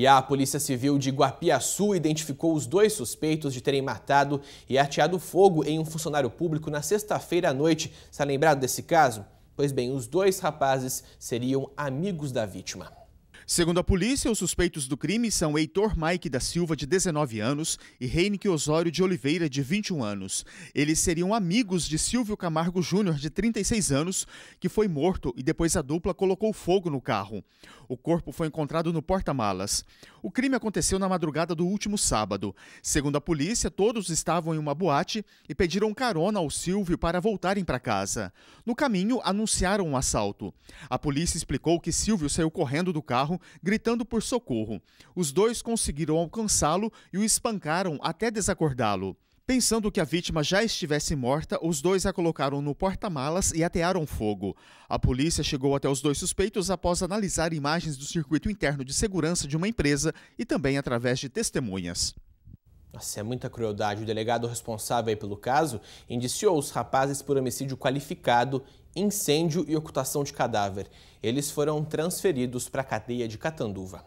E a Polícia Civil de Guapiaçu identificou os dois suspeitos de terem matado e ateado fogo em um funcionário público na sexta-feira à noite. Está lembrado desse caso? Pois bem, os dois rapazes seriam amigos da vítima. Segundo a polícia, os suspeitos do crime são Heitor Mike da Silva, de 19 anos, e Reinke Osório de Oliveira, de 21 anos. Eles seriam amigos de Silvio Camargo Júnior, de 36 anos, que foi morto e depois a dupla colocou fogo no carro. O corpo foi encontrado no porta-malas. O crime aconteceu na madrugada do último sábado. Segundo a polícia, todos estavam em uma boate e pediram carona ao Silvio para voltarem para casa. No caminho, anunciaram um assalto. A polícia explicou que Silvio saiu correndo do carro gritando por socorro. Os dois conseguiram alcançá-lo e o espancaram até desacordá-lo. Pensando que a vítima já estivesse morta, os dois a colocaram no porta-malas e atearam fogo. A polícia chegou até os dois suspeitos após analisar imagens do circuito interno de segurança de uma empresa e também através de testemunhas. Nossa, é muita crueldade. O delegado responsável pelo caso indiciou os rapazes por homicídio qualificado incêndio e ocultação de cadáver. Eles foram transferidos para a cadeia de Catanduva.